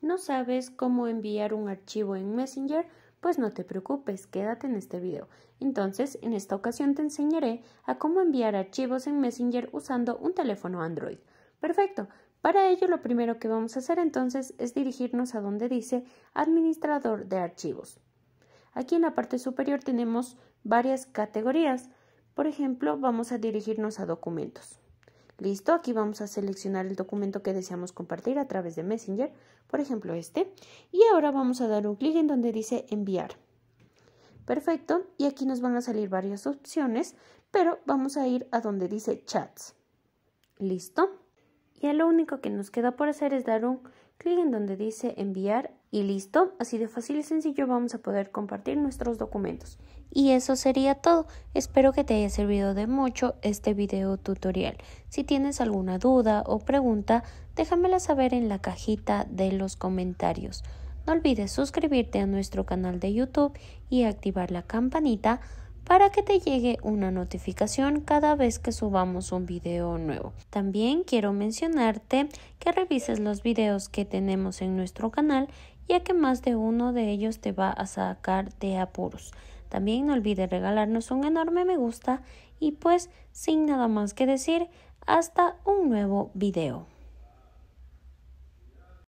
¿No sabes cómo enviar un archivo en Messenger? Pues no te preocupes, quédate en este video. Entonces, en esta ocasión te enseñaré a cómo enviar archivos en Messenger usando un teléfono Android. Perfecto. Para ello, lo primero que vamos a hacer entonces es dirigirnos a donde dice Administrador de archivos. Aquí en la parte superior tenemos varias categorías. Por ejemplo, vamos a dirigirnos a documentos. Listo, aquí vamos a seleccionar el documento que deseamos compartir a través de Messenger, por ejemplo este. Y ahora vamos a dar un clic en donde dice enviar. Perfecto, y aquí nos van a salir varias opciones, pero vamos a ir a donde dice chats. Listo. y lo único que nos queda por hacer es dar un clic en donde dice enviar y listo, así de fácil y sencillo vamos a poder compartir nuestros documentos. Y eso sería todo. Espero que te haya servido de mucho este video tutorial. Si tienes alguna duda o pregunta, déjamela saber en la cajita de los comentarios. No olvides suscribirte a nuestro canal de YouTube y activar la campanita para que te llegue una notificación cada vez que subamos un video nuevo. También quiero mencionarte que revises los videos que tenemos en nuestro canal ya que más de uno de ellos te va a sacar de apuros. También no olvides regalarnos un enorme me gusta y pues sin nada más que decir, hasta un nuevo video.